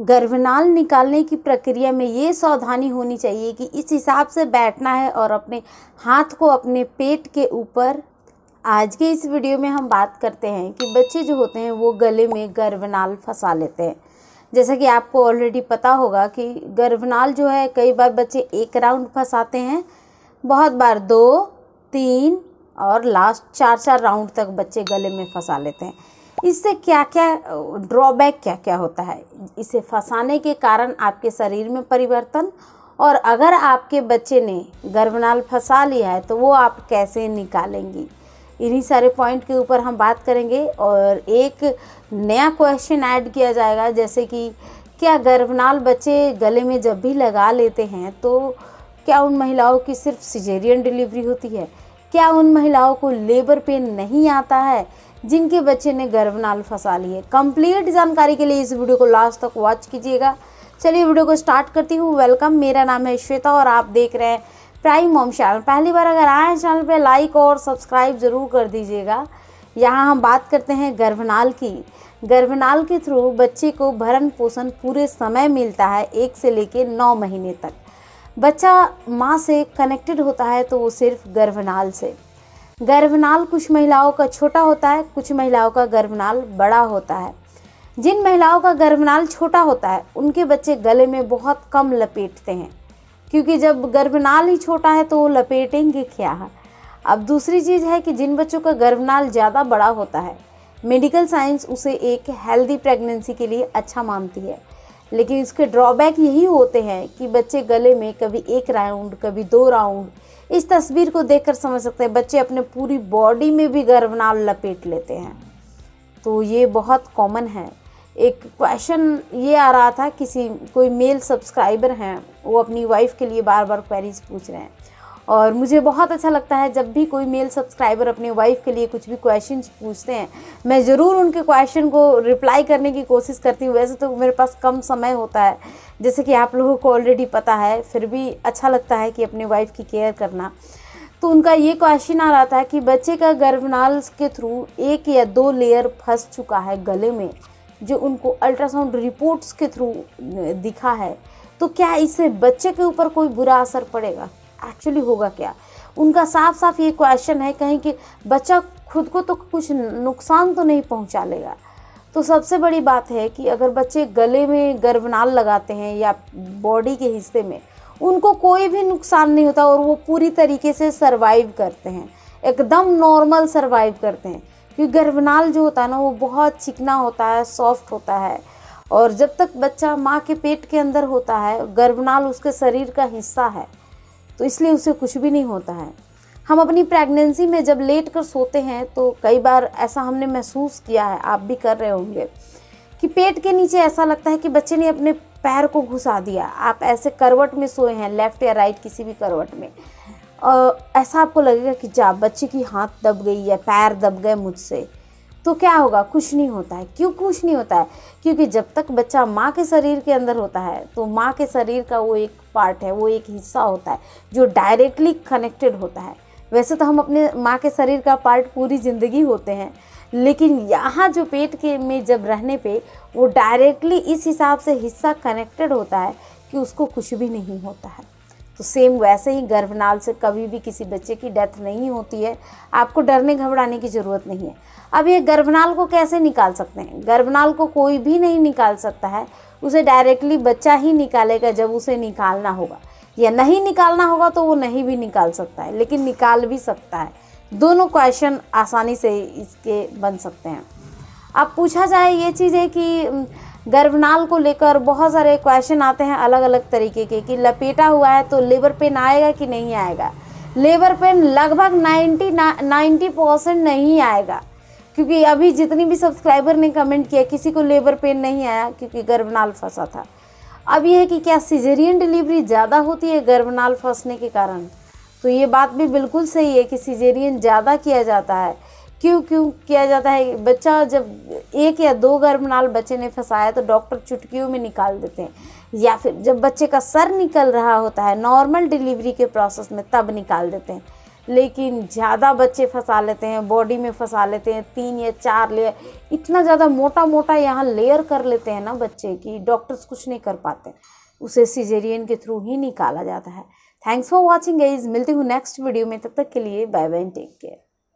गर्भनाल निकालने की प्रक्रिया में ये सावधानी होनी चाहिए कि इस हिसाब से बैठना है और अपने हाथ को अपने पेट के ऊपर आज के इस वीडियो में हम बात करते हैं कि बच्चे जो होते हैं वो गले में गर्भनाल फंसा लेते हैं जैसा कि आपको ऑलरेडी पता होगा कि गर्भनाल जो है कई बार बच्चे एक राउंड फंसाते हैं बहुत बार दो तीन और लास्ट चार चार राउंड तक बच्चे गले में फंसा लेते हैं इससे क्या क्या ड्रॉबैक क्या क्या होता है इसे फंसाने के कारण आपके शरीर में परिवर्तन और अगर आपके बच्चे ने गर्भनाल फंसा लिया है तो वो आप कैसे निकालेंगी इन्हीं सारे पॉइंट के ऊपर हम बात करेंगे और एक नया क्वेश्चन ऐड किया जाएगा जैसे कि क्या गर्भनाल बच्चे गले में जब भी लगा लेते हैं तो क्या उन महिलाओं की सिर्फ सिजेरियन डिलीवरी होती है क्या उन महिलाओं को लेबर पेन नहीं आता है जिनके बच्चे ने गर्भ नाल फंसा लिए कंप्लीट जानकारी के लिए इस वीडियो को लास्ट तक वॉच कीजिएगा चलिए वीडियो को स्टार्ट करती हूँ वेलकम मेरा नाम है श्वेता और आप देख रहे हैं प्राइम मोम चैनल पहली बार अगर आए चैनल पर लाइक और सब्सक्राइब ज़रूर कर दीजिएगा यहाँ हम बात करते हैं गर्भनाल की गर्भनाल के थ्रू बच्चे को भरण पोषण पूरे समय मिलता है एक से लेकर नौ महीने तक बच्चा माँ से कनेक्टेड होता है तो वो सिर्फ गर्भनाल से गर्भनाल कुछ महिलाओं का छोटा होता है कुछ महिलाओं का गर्भनाल बड़ा होता है जिन महिलाओं का गर्भनाल छोटा होता है उनके बच्चे गले में बहुत कम लपेटते हैं क्योंकि जब गर्भनाल ही छोटा है तो वो लपेटेंगे क्या अब दूसरी चीज़ है कि जिन बच्चों का गर्भनाल ज़्यादा बड़ा होता है मेडिकल साइंस उसे एक हेल्दी प्रेगनेंसी के लिए अच्छा मानती है लेकिन इसके ड्रॉबैक यही होते हैं कि बच्चे गले में कभी एक राउंड कभी दो राउंड इस तस्वीर को देखकर समझ सकते हैं बच्चे अपने पूरी बॉडी में भी गर्भनाल लपेट लेते हैं तो ये बहुत कॉमन है एक क्वेश्चन ये आ रहा था किसी कोई मेल सब्सक्राइबर हैं वो अपनी वाइफ के लिए बार बार क्वेरीज पूछ रहे हैं और मुझे बहुत अच्छा लगता है जब भी कोई मेल सब्सक्राइबर अपनी वाइफ के लिए कुछ भी क्वेश्चन पूछते हैं मैं ज़रूर उनके क्वेश्चन को रिप्लाई करने की कोशिश करती हूँ वैसे तो मेरे पास कम समय होता है जैसे कि आप लोगों को ऑलरेडी पता है फिर भी अच्छा लगता है कि अपने वाइफ की केयर करना तो उनका ये क्वेश्चन आ रहा था कि बच्चे का गर्भनाल के थ्रू एक या दो लेयर फंस चुका है गले में जो उनको अल्ट्रासाउंड रिपोर्ट्स के थ्रू दिखा है तो क्या इससे बच्चे के ऊपर कोई बुरा असर पड़ेगा एक्चुअली होगा क्या उनका साफ साफ ये क्वेश्चन है कहीं कि बच्चा खुद को तो कुछ नुकसान तो नहीं पहुंचा लेगा तो सबसे बड़ी बात है कि अगर बच्चे गले में गर्भनाल लगाते हैं या बॉडी के हिस्से में उनको कोई भी नुकसान नहीं होता और वो पूरी तरीके से सरवाइव करते हैं एकदम नॉर्मल सरवाइव करते हैं क्योंकि गर्भनाल जो होता है ना वो बहुत चिकना होता है सॉफ्ट होता है और जब तक बच्चा माँ के पेट के अंदर होता है गर्भनाल उसके शरीर का हिस्सा है तो इसलिए उसे कुछ भी नहीं होता है हम अपनी प्रेगनेंसी में जब लेट कर सोते हैं तो कई बार ऐसा हमने महसूस किया है आप भी कर रहे होंगे कि पेट के नीचे ऐसा लगता है कि बच्चे ने अपने पैर को घुसा दिया आप ऐसे करवट में सोए हैं लेफ़्ट या राइट किसी भी करवट में और ऐसा आपको लगेगा कि जा बच्चे की हाथ दब गई या पैर दब गए मुझसे तो क्या होगा कुछ नहीं होता है क्यों कुछ नहीं होता है क्योंकि जब तक बच्चा माँ के शरीर के अंदर होता है तो माँ के शरीर का वो एक पार्ट है वो एक हिस्सा होता है जो डायरेक्टली कनेक्टेड होता है वैसे तो हम अपने माँ के शरीर का पार्ट पूरी ज़िंदगी होते हैं लेकिन यहाँ जो पेट के में जब रहने पे वो डायरेक्टली इस हिसाब से हिस्सा कनेक्टेड होता है कि उसको कुछ भी नहीं होता है तो सेम वैसे ही गर्भनाल से कभी भी किसी बच्चे की डेथ नहीं होती है आपको डरने घबराने की ज़रूरत नहीं है अब ये गर्भनाल को कैसे निकाल सकते हैं गर्भनाल को कोई भी नहीं निकाल सकता है उसे डायरेक्टली बच्चा ही निकालेगा जब उसे निकालना होगा या नहीं निकालना होगा तो वो नहीं भी निकाल सकता है लेकिन निकाल भी सकता है दोनों क्वेश्चन आसानी से इसके बन सकते हैं अब पूछा जाए ये चीज़ है कि गर्भनाल को लेकर बहुत सारे क्वेश्चन आते हैं अलग अलग तरीके के कि लपेटा हुआ है तो लेबर पेन आएगा कि नहीं आएगा लेबर पेन लगभग 90 नाइन्टी परसेंट नहीं आएगा क्योंकि अभी जितनी भी सब्सक्राइबर ने कमेंट किया किसी को लेबर पेन नहीं आया क्योंकि गर्भनाल फंसा था अब यह है कि क्या सीजेरियन डिलीवरी ज़्यादा होती है गर्भनाल फंसने के कारण तो ये बात भी बिल्कुल सही है कि सीजेरियन ज़्यादा किया जाता है क्यों क्यों किया जाता है बच्चा जब एक या दो गर्भ नाल बच्चे ने फंसाया तो डॉक्टर चुटकियों में निकाल देते हैं या फिर जब बच्चे का सर निकल रहा होता है नॉर्मल डिलीवरी के प्रोसेस में तब निकाल देते हैं लेकिन ज़्यादा बच्चे फंसा लेते हैं बॉडी में फंसा लेते हैं तीन या चार लेयर इतना ज़्यादा मोटा मोटा यहाँ लेयर कर लेते हैं ना बच्चे कि डॉक्टर्स कुछ नहीं कर पाते उसे सीजेरियन के थ्रू ही निकाला जाता है थैंक्स फॉर वॉचिंग गाइज मिलती हूँ नेक्स्ट वीडियो में तब तक के लिए बाय बाय टेक केयर